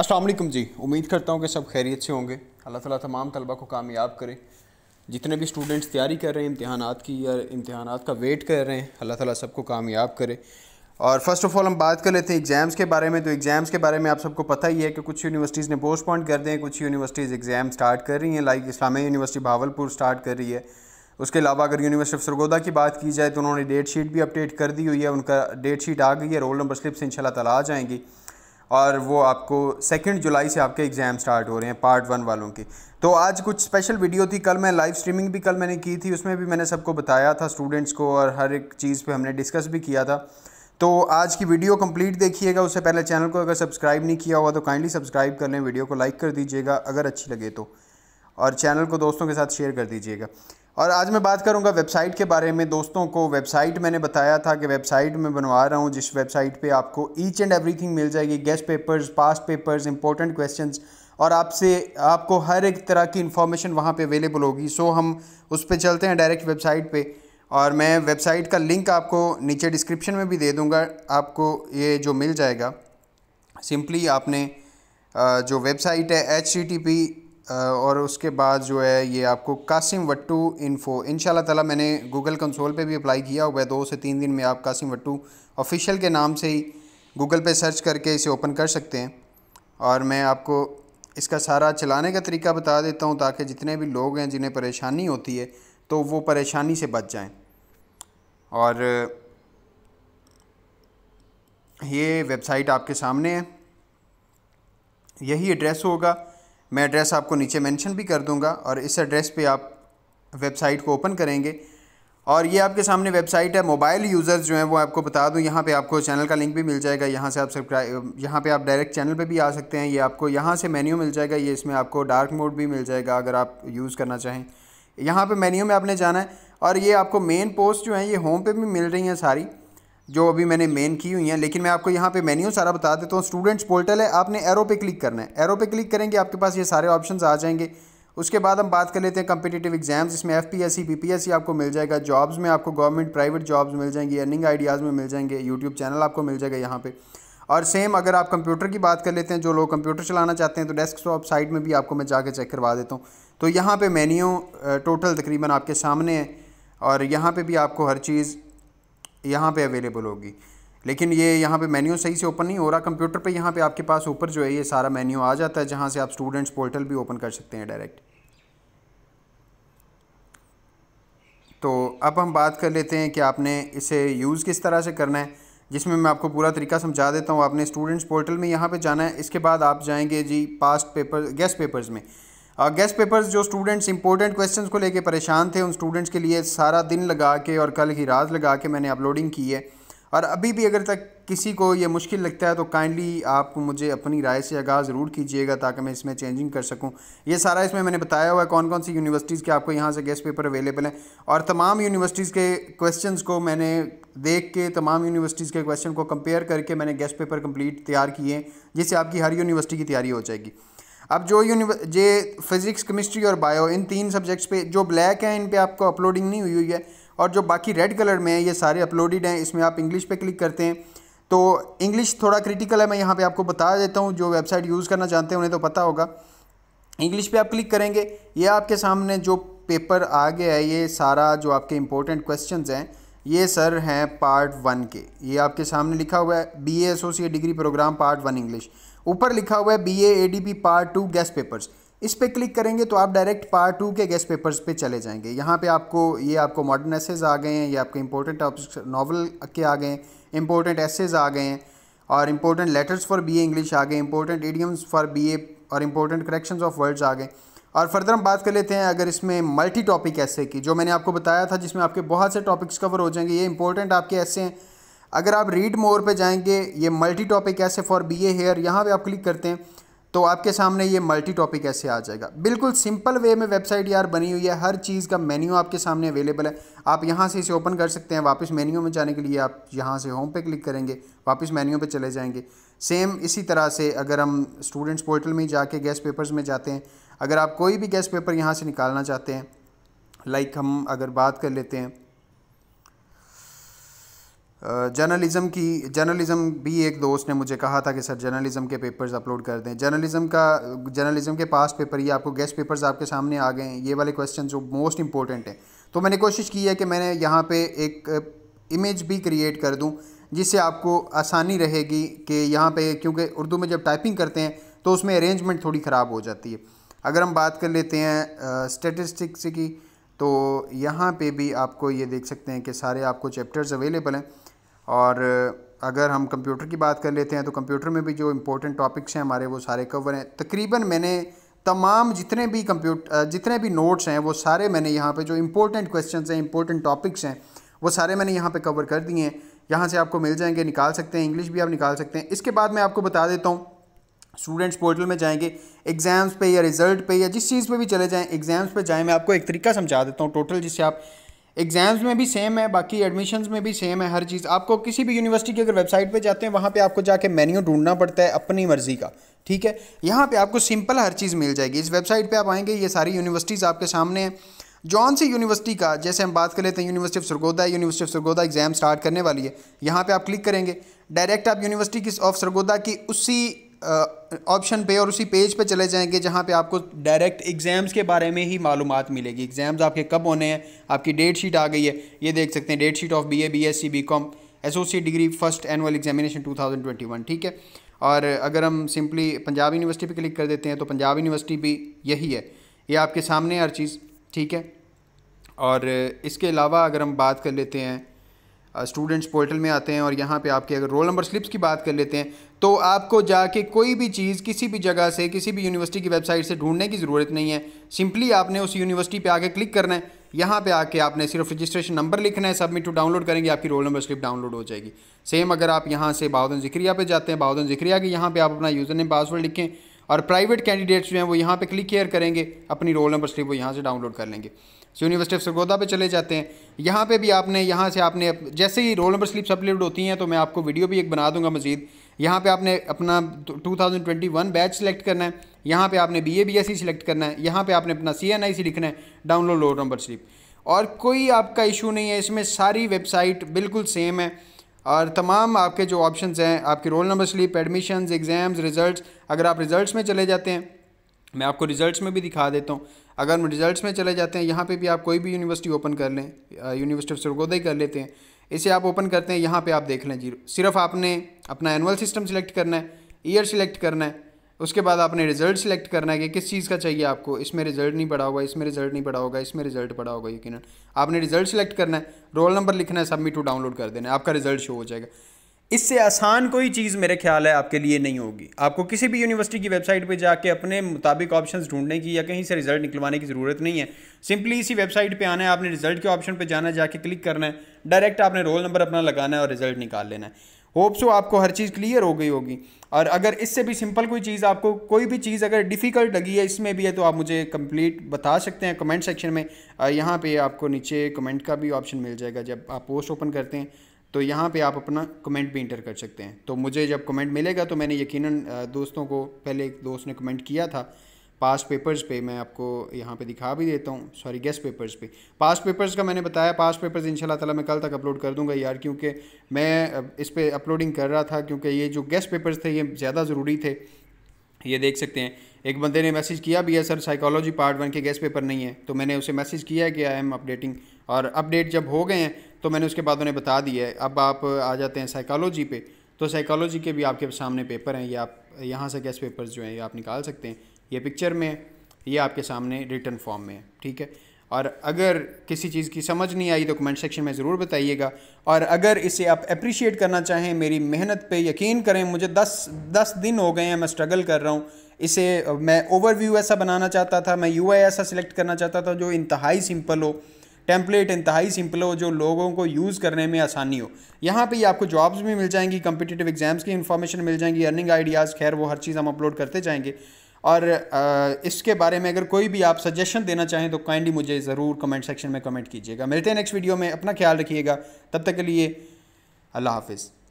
असलम जी उम्मीद करता हूँ कि सब खैरियत से होंगे अल्लाह ताला तमाम तलबा को कामयाब करे जितने भी स्टूडेंट्स तैयारी कर रहे हैं इम्तहान की या इम्तहान का वेट कर रहे हैं अल्लाह ताला सबको कामयाब करे और फर्स्ट ऑफ़ ऑल हम बात कर लेते हैं एग्ज़ाम्स के बारे में तो एग्ज़ाम्स के बारे में आप सबको पता ही है कि कुछ यूनिवर्सिटीज़ ने पोस्टपोन कर दें कुछ यूनिवर्सिटीज़ एग्ज़ाम स्टार्ट कर रही हैं like Islamia University Bahawalpur start कर रही है उसके अलावा अगर यूनिवर्सिटी ऑफ सरगोदा की बात की जाए तो उन्होंने डेट शीट भी अपडेट कर दी हुई है उनका डेट शीट आ गई है रोल नंबर स्लिप्स इन तला आ जाएंगी और वो आपको सेकेंड जुलाई से आपके एग्ज़ाम स्टार्ट हो रहे हैं पार्ट वन वालों की तो आज कुछ स्पेशल वीडियो थी कल मैं लाइव स्ट्रीमिंग भी कल मैंने की थी उसमें भी मैंने सबको बताया था स्टूडेंट्स को और हर एक चीज़ पे हमने डिस्कस भी किया था तो आज की वीडियो कंप्लीट देखिएगा उससे पहले चैनल को अगर सब्सक्राइब नहीं किया हुआ तो काइंडली सब्सक्राइब कर लें वीडियो को लाइक कर दीजिएगा अगर अच्छी लगे तो और चैनल को दोस्तों के साथ शेयर कर दीजिएगा और आज मैं बात करूंगा वेबसाइट के बारे में दोस्तों को वेबसाइट मैंने बताया था कि वेबसाइट में बनवा रहा हूं जिस वेबसाइट पे आपको ईच एंड एवरीथिंग मिल जाएगी guess papers past papers important questions और आपसे आपको हर एक तरह की इन्फॉर्मेशन वहाँ पर अवेलेबल होगी सो हम उस पर चलते हैं डायरेक्ट वेबसाइट पर और मैं वेबसाइट का लिंक आपको नीचे डिस्क्रिप्शन में भी दे दूँगा आपको ये जो मिल जाएगा सिंपली आपने जो वेबसाइट है एच टी पी और उसके बाद जो है ये आपको कासिम वट्टू इन्फो इन ताला मैंने गूगल कंसोल पे भी अप्लाई किया हुआ है दो से तीन दिन में आप कासिम वट्टू ऑफिशियल के नाम से ही गूगल पे सर्च करके इसे ओपन कर सकते हैं और मैं आपको इसका सारा चलाने का तरीका बता देता हूँ ताकि जितने भी लोग हैं जिन्हें परेशानी होती है तो वो परेशानी से बच जाएँ और ये वेबसाइट आपके सामने है यही एड्रेस होगा मैं एड्रेस आपको नीचे मेंशन भी कर दूंगा और इस एड्रेस पे आप वेबसाइट को ओपन करेंगे और ये आपके सामने वेबसाइट है मोबाइल यूज़र्स जो हैं वो आपको बता दूं यहाँ पे आपको चैनल का लिंक भी मिल जाएगा यहाँ से आप सब्सक्राइब यहाँ पे आप डायरेक्ट चैनल पे भी आ सकते हैं ये आपको यहाँ से मेन्यू मिल जाएगा ये इसमें आपको डार्क मोड भी मिल जाएगा अगर आप यूज़ करना चाहें यहाँ पर मेन्यू में आपने जाना है और ये आपको मेन पोस्ट जो है ये होम पर भी मिल रही हैं सारी जो अभी मैंने मेन की हुई हैं लेकिन मैं आपको यहाँ पे मेन्यू सारा बता देता हूँ स्टूडेंट्स पोर्टल है आपने एरो पे क्लिक करना है एरो पे क्लिक करेंगे आपके पास ये सारे ऑप्शन आ जाएंगे उसके बाद हम बात कर लेते हैं कम्पिटेटिव एग्जाम्स इसमें F P S C P S C आपको मिल जाएगा जॉब्स में आपको गवर्नमेंट प्राइवेट जॉब्स मिल जाएंगी अर्निंग आइडियाज़ में मिल जाएंगे यूट्यूब चैनल आपको मिल जाएगा यहाँ पे और सेम अगर आप कंप्यूटर की बात कर लेते हैं जो लोग कंप्यूटर चलाना चाहते हैं तो टॉप साइट में भी आपको मैं जाके चेक करवा देता हूँ तो यहाँ पे मेन्यू टोटल तकरीबन आपके सामने है और यहाँ पे भी आपको हर चीज़ यहाँ पे अवेलेबल होगी लेकिन ये यहाँ पे मेन्यू सही से ओपन नहीं हो रहा कंप्यूटर पे यहाँ पे आपके पास ऊपर जो है ये सारा मेन्यू आ जाता है जहाँ से आप स्टूडेंट्स पोर्टल भी ओपन कर सकते हैं डायरेक्ट तो अब हम बात कर लेते हैं कि आपने इसे यूज़ किस तरह से करना है जिसमें मैं आपको पूरा तरीका समझा देता हूँ आपने स्टूडेंट्स पोर्टल में यहाँ पर जाना है इसके बाद आप जाएंगे जी पास्ट पेपर गेस्ट पेपर्स में गेस्ट uh, पेपर्स जो स्टूडेंट्स इंपॉर्टेंट क्वेश्चंस को लेके परेशान थे उन स्टूडेंट्स के लिए सारा दिन लगा के और कल ही रात लगा के मैंने अपलोडिंग की है और अभी भी अगर तक किसी को ये मुश्किल लगता है तो काइंडली आप मुझे अपनी राय से आगाह ज़रूर कीजिएगा ताकि मैं इसमें चेंजिंग कर सकूं ये सारा इसमें मैंने बताया हुआ है कौन कौन सी यूनिवर्सिटीज़ के आपको यहाँ से गेस्ट पेपर अवेलेबल हैं और तमाम यूनिवर्सिटीज़ के क्वेश्चंस को मैंने देख के तमाम यूनिवर्सिटीज़ के क्वेश्चन को कंपेयर करके मैंने गेस्ट पेपर कम्प्लीट तैयार किए हैं जिससे आपकी हर यूनिवर्सिटी की तैयारी हो जाएगी अब जो यूनिवर जे फिज़िक्स केमिस्ट्री और बायो इन तीन सब्जेक्ट्स पे जो ब्लैक हैं इन पे आपको अपलोडिंग नहीं हुई हुई है और जो बाकी रेड कलर में है ये सारे अपलोडेड हैं इसमें आप इंग्लिश पे क्लिक करते हैं तो इंग्लिश थोड़ा क्रिटिकल है मैं यहाँ पे आपको बता देता हूँ जो वेबसाइट यूज़ करना चाहते हैं उन्हें तो पता होगा इंग्लिश पर आप क्लिक करेंगे ये आपके सामने जो पेपर आ गया है ये सारा जो आपके इंपॉर्टेंट क्वेश्चन हैं ये सर हैं पार्ट वन के ये आपके सामने लिखा हुआ है B associate degree program part one English ऊपर लिखा हुआ है B A D P part two guess papers इस पर क्लिक करेंगे तो आप डायरेक्ट पार्ट टू के गेस्ट पेपर्स पे चले जाएंगे यहाँ पे आपको ये आपको मॉडर्न एसेज आ गए हैं ये आपके इंपॉर्टेंट नॉवल के आ गए हैं इंपॉर्टेंट एसेज आ गए हैं और important letters for B A English आ गए important idioms for B A और इंपॉर्टेंट करेक्शंस ऑफ वर्ड्स आ गए और फर्दर हम बात कर लेते हैं अगर इसमें मल्टी टॉपिक ऐसे की जो मैंने आपको बताया था जिसमें आपके बहुत से टॉपिक्स कवर हो जाएंगे ये इंपॉर्टेंट आपके ऐसे हैं अगर आप रीड मोर पे जाएंगे ये मल्टी टॉपिक ऐसे फॉर बी ए हेयर यहाँ पर आप क्लिक करते हैं तो आपके सामने ये मल्टी टॉपिक ऐसे आ जाएगा बिल्कुल सिंपल वे में वेबसाइट यार बनी हुई है हर चीज़ का मेन्यू आपके सामने अवेलेबल है आप यहाँ से इसे ओपन कर सकते हैं वापस मेन्यू में जाने के लिए आप यहाँ से होम पे क्लिक करेंगे वापस मेन्यू पे चले जाएंगे सेम इसी तरह से अगर हम स्टूडेंट्स पोर्टल में जाके गेस्ट पेपर्स में जाते हैं अगर आप कोई भी गेस्ट पेपर यहाँ से निकालना चाहते हैं लाइक हम अगर बात कर लेते हैं जर्नलिज़म की जर्नलिज़म भी एक दोस्त ने मुझे कहा था कि सर जर्नलिज़म के पेपर्स अपलोड कर दें जर्नलिज्म का जर्नलिज़म के पास पेपर ये आपको गेस्ट पेपर्स आपके सामने आ गए हैं ये वाले क्वेश्चन जो मोस्ट इंपॉर्टेंट हैं तो मैंने कोशिश की है कि मैंने यहाँ पे एक इमेज भी क्रिएट कर दूँ जिससे आपको आसानी रहेगी कि यहाँ पर क्योंकि उर्दू में जब टाइपिंग करते हैं तो उसमें अरेंजमेंट थोड़ी ख़राब हो जाती है अगर हम बात कर लेते हैं स्टेटिस्टिक्स की तो यहाँ पे भी आपको ये देख सकते हैं कि सारे आपको चैप्टर्स अवेलेबल हैं और अगर हम कंप्यूटर की बात कर लेते हैं तो कंप्यूटर में भी जो इम्पोर्टेंट टॉपिक्स हैं हमारे वो सारे कवर हैं तकरीबन मैंने तमाम जितने भी कंप्यूटर जितने भी नोट्स हैं वो सारे मैंने यहाँ पे जो इम्पोर्टेंट क्वेश्चंस हैं इम्पोर्टेंट टॉपिक्स हैं वो सारे मैंने यहाँ पे कवर कर दिए हैं यहाँ से आपको मिल जाएंगे निकाल सकते हैं इंग्लिश भी आप निकाल सकते हैं इसके बाद मैं आपको बता देता हूँ स्टूडेंट्स पोर्टल में जाएंगे एग्ज़ाम्स पे या रिजल्ट पे या जिस चीज़ पे भी चले जाएं एग्ज़ाम्स पे जाएं मैं आपको एक तरीका समझा देता हूँ टोटल जिससे आप एग्ज़ाम्स में भी सेम है बाकी एडमिशन्स में भी सेम है हर चीज़ आपको किसी भी यूनिवर्सिटी की अगर वेबसाइट पे जाते हैं वहाँ पे आपको जाके मेन्यू ढूंढना पड़ता है अपनी मर्ज़ी का ठीक है यहाँ पे आपको सिंपल हर चीज़ मिल जाएगी इस वेबसाइट पे आप आएंगे ये सारी यूनिवर्सिटीज़ आपके सामने हैं जौन सी यूनिवर्सिटी का जैसे हम बात कर लेते हैं university of Sargodha university of Sargodha exam start करने वाली है यहाँ पर आप क्लिक करेंगे डायरेक्ट आप यूनिवर्सिटी ऑफ सरगोदा की उसी ऑप्शन पे और उसी पेज पे चले जाएंगे जहाँ पे आपको डायरेक्ट एग्ज़ाम्स के बारे में ही मालूम मिलेगी एग्ज़ाम्स आपके कब होने हैं आपकी डेट शीट आ गई है ये देख सकते हैं date sheet of B A B S C B com associate degree first annual examination 2021 ठीक है और अगर हम सिंपली पंजाब यूनिवर्सिटी पर क्लिक कर देते हैं तो पंजाब यूनिवर्सिटी भी यही है ये आपके सामने हर चीज़ ठीक है और इसके अलावा अगर हम बात कर लेते हैं स्टूडेंट्स पोर्टल में आते हैं और यहाँ पे आपके अगर रोल नंबर स्लिप्स की बात कर लेते हैं तो आपको जाके कोई भी चीज़ किसी भी जगह से किसी भी यूनिवर्सिटी की वेबसाइट से ढूंढने की ज़रूरत नहीं है सिंपली आपने उस यूनिवर्सिटी पे आके क्लिक करना है यहाँ पे आके आपने सिर्फ रजिस्ट्रेशन नंबर लिखना है सबमिट टू डाउनलोड करेंगे आपकी रोल नंबर स्लिप डाउनलोड हो जाएगी सेम अगर आप यहाँ से बाउदन जिक्रिया पर जाते हैं बाउदन जिक्रिया के यहाँ पर आप अपना यूज़र नेम पासवर्ड लिखें और प्राइवेट कैंडिडेट्स जो हैं वो यहाँ पे क्लिक केयर करेंगे अपनी रोल नंबर स्लिप वो यहाँ से डाउनलोड कर लेंगे सो यूनिवर्सिटी ऑफ सरगोदा पे चले जाते हैं यहाँ पे भी आपने यहाँ से आपने जैसे ही रोल नंबर स्लिप्स अपलोड होती हैं तो मैं आपको वीडियो भी एक बना दूंगा मजीद यहाँ पे आपने अपना 2021 बैच सेलेक्ट करना है यहाँ पे आपने B A B S C select करना है यहाँ पे आपने अपना सी एन आई सी लिखना है डाउनलोड रोल नंबर स्लिप और कोई आपका इशू नहीं है इसमें सारी वेबसाइट बिल्कुल सेम है और तमाम आपके जो ऑप्शंस हैं आपके roll number slip admissions exams result अगर आप रिज़ल्ट में चले जाते हैं मैं आपको रिज़ल्ट में भी दिखा देता हूँ अगर हम रिज़ल्ट में चले जाते हैं यहाँ पे भी आप कोई भी यूनिवर्सिटी ओपन कर लें यूनिवर्सिटी ऑफ सरगोदा ही कर लेते हैं इसे आप ओपन करते हैं यहाँ पर आप देख लें जीरो सिर्फ आपने अपना एनुअल सिस्टम सिलेक्ट करना है ईयर सिलेक्ट करना है उसके बाद आपने रिजल्ट सेलेक्ट करना है कि किस चीज़ का चाहिए आपको इसमें रिजल्ट नहीं पड़ा होगा इसमें रिजल्ट नहीं पड़ा होगा इसमें रिजल्ट पड़ा होगा यकीन आपने रिजल्ट सेलेक्ट करना है रोल नंबर लिखना है सबमिट टू डाउनलोड कर देना है आपका रिजल्ट शो हो जाएगा इससे आसान कोई चीज़ मेरे ख्याल है आपके लिए नहीं होगी आपको किसी भी यूनिवर्सिटी की वेबसाइट पे जाके अपने मुताबिक ऑप्शंस ढूंढने की या कहीं से रिजल्ट निकलवाने की ज़रूरत नहीं है सिंपली इसी वेबसाइट पे आना है आपने रिजल्ट के ऑप्शन पे जाना है जाके क्लिक करना है डायरेक्ट आपने रोल नंबर अपना लगाना है और रिजल्ट निकाल लेना है होप सो तो आपको हर चीज़ क्लियर हो गई होगी और अगर इससे भी सिंपल कोई चीज़ आपको कोई भी चीज़ अगर डिफ़िकल्ट लगी है इसमें भी है तो आप मुझे कंप्लीट बता सकते हैं कमेंट सेक्शन में यहाँ पे आपको नीचे कमेंट का भी ऑप्शन मिल जाएगा जब आप पोस्ट ओपन करते हैं तो यहाँ पे आप अपना कमेंट भी इंटर कर सकते हैं तो मुझे जब कमेंट मिलेगा तो मैंने यकीन दोस्तों को पहले एक दोस्त ने कमेंट किया था पास्ट पेपर्स पे मैं आपको यहाँ पे दिखा भी देता हूँ सॉरी गेस्ट पेपर्स पे पास्ट पेपर्स का मैंने बताया पास्ट पेपर्स इन ताला मैं कल तक अपलोड कर दूंगा यार क्योंकि मैं इस पर अपलोडिंग कर रहा था क्योंकि ये जो गेस्ट पेपर्स थे ये ज़्यादा ज़रूरी थे ये देख सकते हैं एक बंदे ने मैसेज किया भी है सर साइकोलॉजी पार्ट वन के गेस्ट पेपर नहीं है तो मैंने उसे मैसेज किया है कि आई एम अपडेटिंग और अपडेट जब हो गए हैं तो मैंने उसके बाद उन्हें बता दिया है अब आप आ जाते हैं साइकोलॉजी पे तो साइकोलॉजी के भी आपके सामने पेपर हैं ये आप यहाँ से गेस्ट पेपर्स जो हैं ये आप निकाल सकते हैं ये पिक्चर में ये आपके सामने रिटर्न फॉर्म में है ठीक है और अगर किसी चीज़ की समझ नहीं आई तो कमेंट सेक्शन में ज़रूर बताइएगा और अगर इसे आप अप्रिशिएट करना चाहें मेरी मेहनत पे यकीन करें मुझे 10 10 दिन हो गए हैं मैं स्ट्रगल कर रहा हूँ इसे मैं ओवरव्यू ऐसा बनाना चाहता था मैं यू ऐसा सिलेक्ट करना चाहता था जो इंतहाई सिंपल हो टेम्पलेट इंतहाई सिंपल हो जो लोगों को यूज़ करने में आसानी हो यहाँ पे ही आपको जॉब्स भी मिल जाएंगी कम्पिटेटिव एग्जाम्स की इन्फॉर्मेशन मिल जाएंगी अर्निंग आइडियाज़ खैर वो हर चीज़ हम अपलोड करते जाएंगे और इसके बारे में अगर कोई भी आप सजेशन देना चाहें तो काइंडली मुझे ज़रूर कमेंट सेक्शन में कमेंट कीजिएगा मिलते हैं नेक्स्ट वीडियो में अपना ख्याल रखिएगा तब तक के लिए अल्लाह हाफिज़